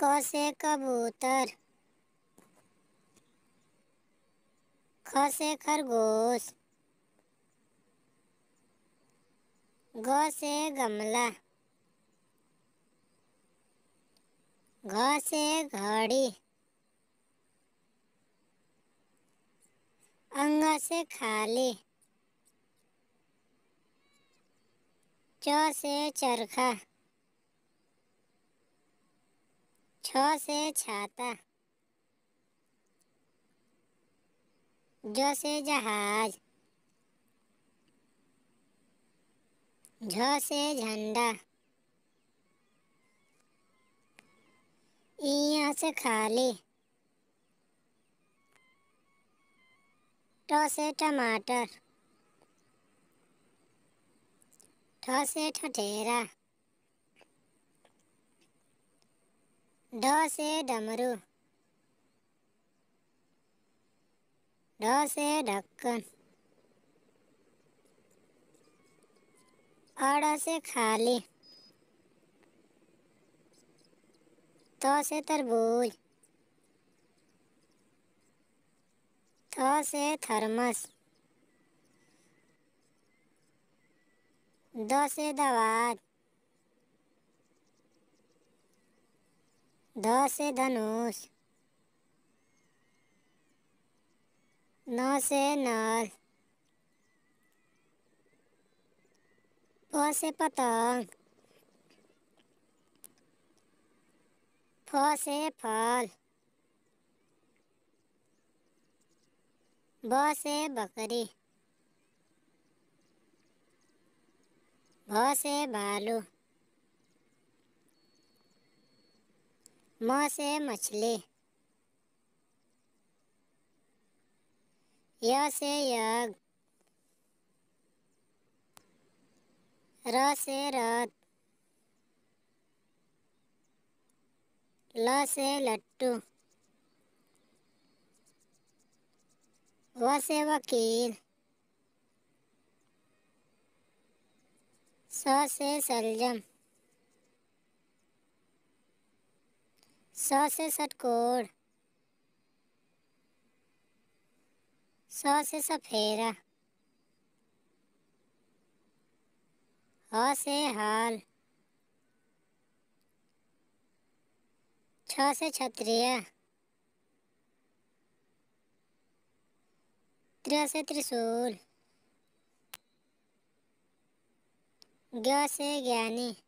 क से कबूतर ख से खरगोश ग से गमला घ से घड़ी अंग से खाली च से चरखा छ से छाता जो से जहाज झ से झंडा इया से खाली ट से टमाटर ठ से ठठेरा से डमरू ड से ढक्कन अड़ से खाली त से तरबूज थ से थर्मस द से दवात दस से धनुष नौ से नल प से पतंग फ से फल ब से बकरी भ से भालू म से मछली य से यज्ञ र से रथ ल से लट्टू व से वकील स से सलजम सौ से कोर सौ से सफेरा ह से हाल छ से क्षत्रिय त्र से त्रिशूल ग से ज्ञानी